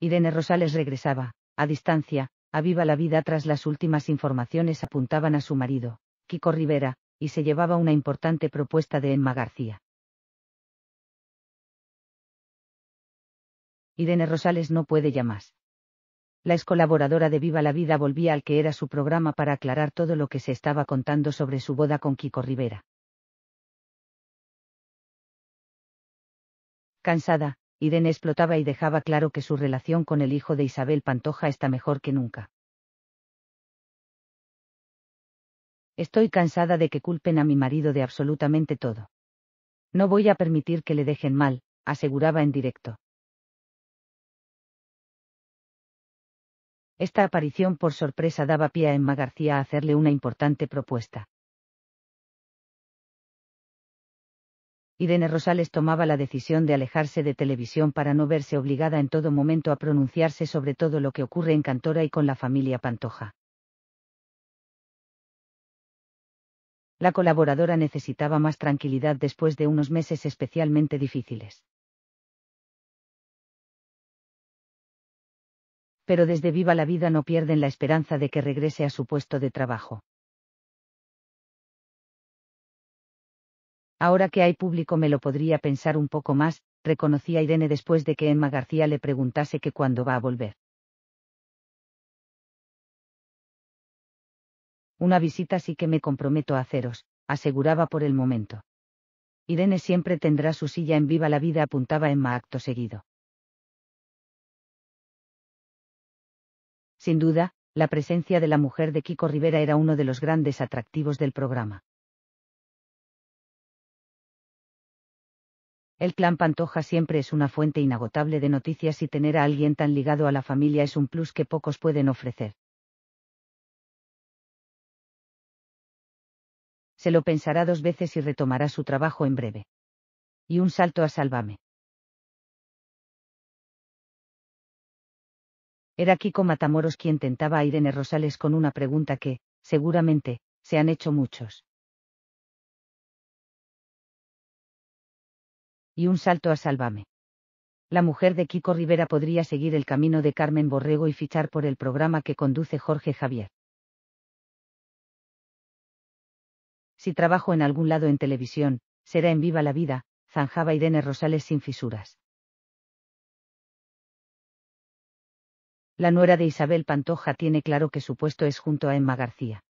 Irene Rosales regresaba, a distancia, a viva la vida tras las últimas informaciones apuntaban a su marido, Kiko Rivera, y se llevaba una importante propuesta de Emma García. Irene Rosales no puede ya más. La ex colaboradora de Viva la Vida volvía al que era su programa para aclarar todo lo que se estaba contando sobre su boda con Kiko Rivera. Cansada, Irene explotaba y dejaba claro que su relación con el hijo de Isabel Pantoja está mejor que nunca. Estoy cansada de que culpen a mi marido de absolutamente todo. No voy a permitir que le dejen mal, aseguraba en directo. Esta aparición por sorpresa daba pie a Emma García a hacerle una importante propuesta. Irene Rosales tomaba la decisión de alejarse de televisión para no verse obligada en todo momento a pronunciarse sobre todo lo que ocurre en Cantora y con la familia Pantoja. La colaboradora necesitaba más tranquilidad después de unos meses especialmente difíciles. Pero desde Viva la Vida no pierden la esperanza de que regrese a su puesto de trabajo. Ahora que hay público me lo podría pensar un poco más, reconocía Irene después de que Emma García le preguntase que cuándo va a volver. Una visita sí que me comprometo a haceros, aseguraba por el momento. Irene siempre tendrá su silla en viva la vida, apuntaba Emma acto seguido. Sin duda, la presencia de la mujer de Kiko Rivera era uno de los grandes atractivos del programa. El clan Pantoja siempre es una fuente inagotable de noticias y tener a alguien tan ligado a la familia es un plus que pocos pueden ofrecer. Se lo pensará dos veces y retomará su trabajo en breve. Y un salto a Sálvame. Era Kiko Matamoros quien tentaba a Irene Rosales con una pregunta que, seguramente, se han hecho muchos. y un salto a Sálvame. La mujer de Kiko Rivera podría seguir el camino de Carmen Borrego y fichar por el programa que conduce Jorge Javier. Si trabajo en algún lado en televisión, será en Viva la Vida, zanjaba Irene Rosales sin fisuras. La nuera de Isabel Pantoja tiene claro que su puesto es junto a Emma García.